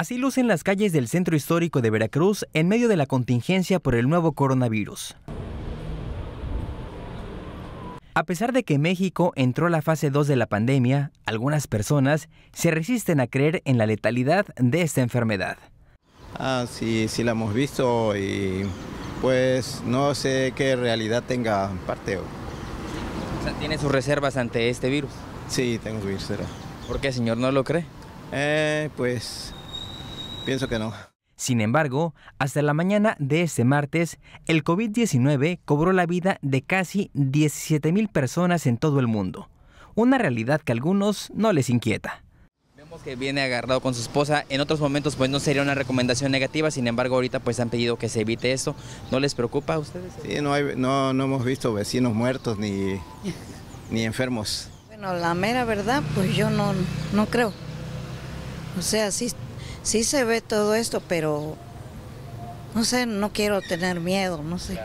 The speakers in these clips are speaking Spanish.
Así lucen las calles del centro histórico de Veracruz en medio de la contingencia por el nuevo coronavirus. A pesar de que México entró a la fase 2 de la pandemia, algunas personas se resisten a creer en la letalidad de esta enfermedad. Ah, sí, sí la hemos visto y pues no sé qué realidad tenga parte. O ¿tiene sus reservas ante este virus? Sí, tengo que ¿Por qué, señor, no lo cree? Eh, pues Pienso que no. Sin embargo, hasta la mañana de este martes, el COVID-19 cobró la vida de casi 17.000 personas en todo el mundo, una realidad que a algunos no les inquieta. Vemos que viene agarrado con su esposa, en otros momentos pues no sería una recomendación negativa, sin embargo ahorita pues han pedido que se evite eso. ¿no les preocupa a ustedes? Sí, no, no, hemos visto vecinos muertos ni, ni enfermos. Bueno, la mera verdad pues yo no, no creo, o sea, sí sí se ve todo esto, pero no sé, no quiero tener miedo, no sé.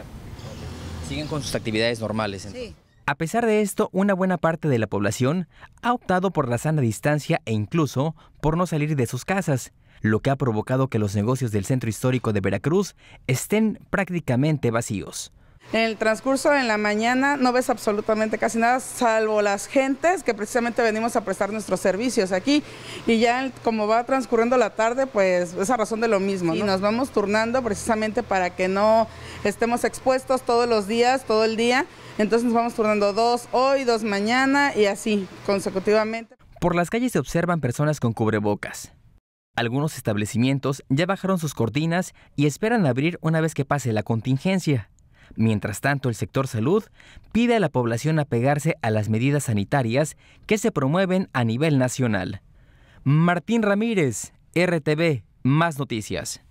Siguen con sus actividades normales. Sí. A pesar de esto, una buena parte de la población ha optado por la sana distancia e incluso por no salir de sus casas, lo que ha provocado que los negocios del centro histórico de Veracruz estén prácticamente vacíos. En el transcurso en la mañana no ves absolutamente casi nada, salvo las gentes que precisamente venimos a prestar nuestros servicios aquí. Y ya como va transcurriendo la tarde, pues es a razón de lo mismo. Y nos vamos turnando precisamente para que no estemos expuestos todos los días, todo el día. Entonces nos vamos turnando dos hoy, dos mañana y así consecutivamente. Por las calles se observan personas con cubrebocas. Algunos establecimientos ya bajaron sus cortinas y esperan abrir una vez que pase la contingencia. Mientras tanto, el sector salud pide a la población apegarse a las medidas sanitarias que se promueven a nivel nacional. Martín Ramírez, RTV, más noticias.